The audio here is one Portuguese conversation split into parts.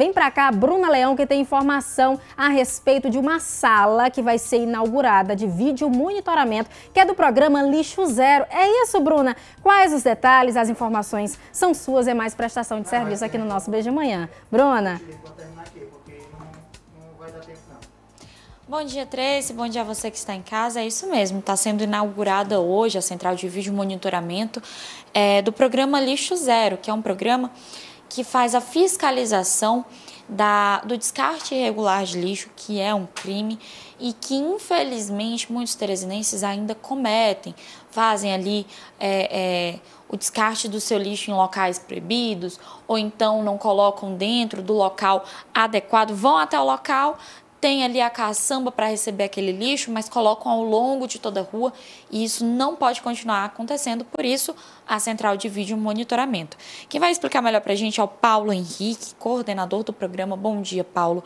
Vem para cá, Bruna Leão, que tem informação a respeito de uma sala que vai ser inaugurada de vídeo monitoramento, que é do programa Lixo Zero. É isso, Bruna. Quais os detalhes, as informações são suas, é mais prestação de ah, serviço é. aqui no nosso Beijo de Manhã. Bruna. Bom dia, Tracy. Bom dia a você que está em casa. É isso mesmo, está sendo inaugurada hoje a central de vídeo monitoramento é, do programa Lixo Zero, que é um programa que faz a fiscalização da, do descarte irregular de lixo, que é um crime e que infelizmente muitos teresinenses ainda cometem, fazem ali é, é, o descarte do seu lixo em locais proibidos, ou então não colocam dentro do local adequado, vão até o local, tem ali a caçamba para receber aquele lixo, mas colocam ao longo de toda a rua e isso não pode continuar acontecendo, por isso a central de vídeo monitoramento. Quem vai explicar melhor para a gente é o Paulo Henrique, coordenador do programa. Bom dia, Paulo.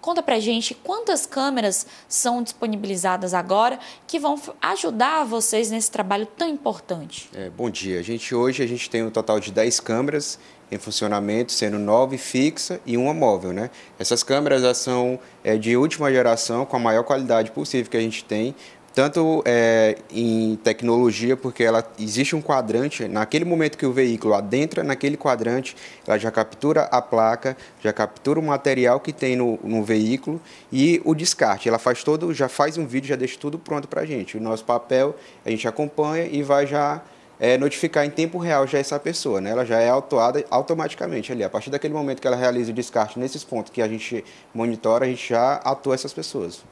Conta para a gente quantas câmeras são disponibilizadas agora que vão ajudar vocês nesse trabalho tão importante. É, bom dia. A gente hoje a gente tem um total de 10 câmeras em funcionamento, sendo nove fixa e uma móvel. Né? Essas câmeras já são é, de última geração, com a maior qualidade possível que a gente tem, tanto é, em tecnologia, porque ela existe um quadrante, naquele momento que o veículo adentra naquele quadrante, ela já captura a placa, já captura o material que tem no, no veículo e o descarte. Ela faz todo, já faz um vídeo, já deixa tudo pronto para a gente. O nosso papel, a gente acompanha e vai já é, notificar em tempo real já essa pessoa, né? Ela já é autuada automaticamente ali. A partir daquele momento que ela realiza o descarte nesses pontos que a gente monitora, a gente já atua essas pessoas.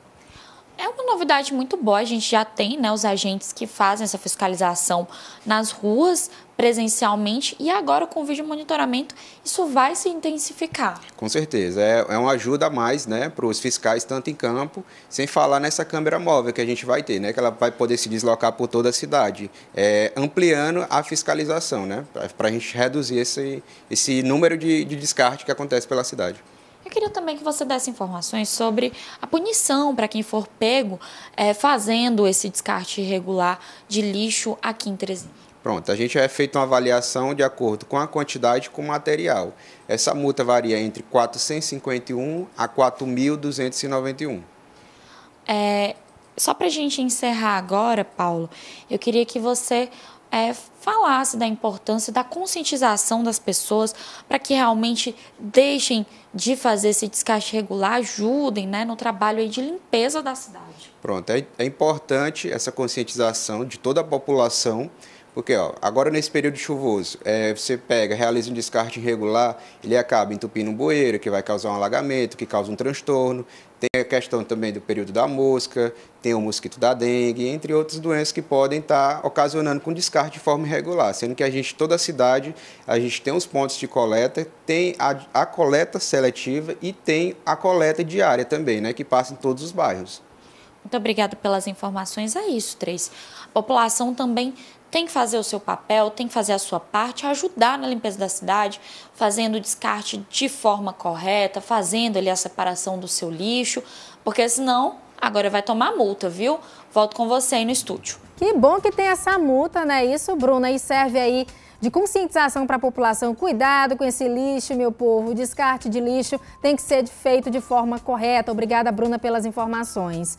É uma novidade muito boa, a gente já tem né, os agentes que fazem essa fiscalização nas ruas presencialmente e agora com o vídeo monitoramento isso vai se intensificar. Com certeza, é, é uma ajuda a mais né, para os fiscais, tanto em campo, sem falar nessa câmera móvel que a gente vai ter, né, que ela vai poder se deslocar por toda a cidade, é, ampliando a fiscalização, né, para a gente reduzir esse, esse número de, de descarte que acontece pela cidade. Eu queria também que você desse informações sobre a punição para quem for pego é, fazendo esse descarte irregular de lixo aqui em Teresina. Pronto, a gente é feito uma avaliação de acordo com a quantidade e com o material. Essa multa varia entre 451 a 4.291. É, só para a gente encerrar agora, Paulo, eu queria que você é, falasse da importância da conscientização das pessoas para que realmente deixem de fazer esse descarte regular, ajudem né, no trabalho de limpeza da cidade. Pronto, é, é importante essa conscientização de toda a população porque ó, agora nesse período chuvoso, é, você pega, realiza um descarte irregular, ele acaba entupindo um bueiro, que vai causar um alagamento, que causa um transtorno. Tem a questão também do período da mosca, tem o mosquito da dengue, entre outras doenças que podem estar tá ocasionando com descarte de forma irregular. Sendo que a gente, toda a cidade, a gente tem os pontos de coleta, tem a, a coleta seletiva e tem a coleta diária também, né, que passa em todos os bairros. Muito obrigada pelas informações. É isso, Três. A população também tem que fazer o seu papel, tem que fazer a sua parte, ajudar na limpeza da cidade, fazendo o descarte de forma correta, fazendo ali a separação do seu lixo, porque senão agora vai tomar multa, viu? Volto com você aí no estúdio. Que bom que tem essa multa, né? Isso, Bruna, e serve aí de conscientização para a população. Cuidado com esse lixo, meu povo. O descarte de lixo tem que ser feito de forma correta. Obrigada, Bruna, pelas informações.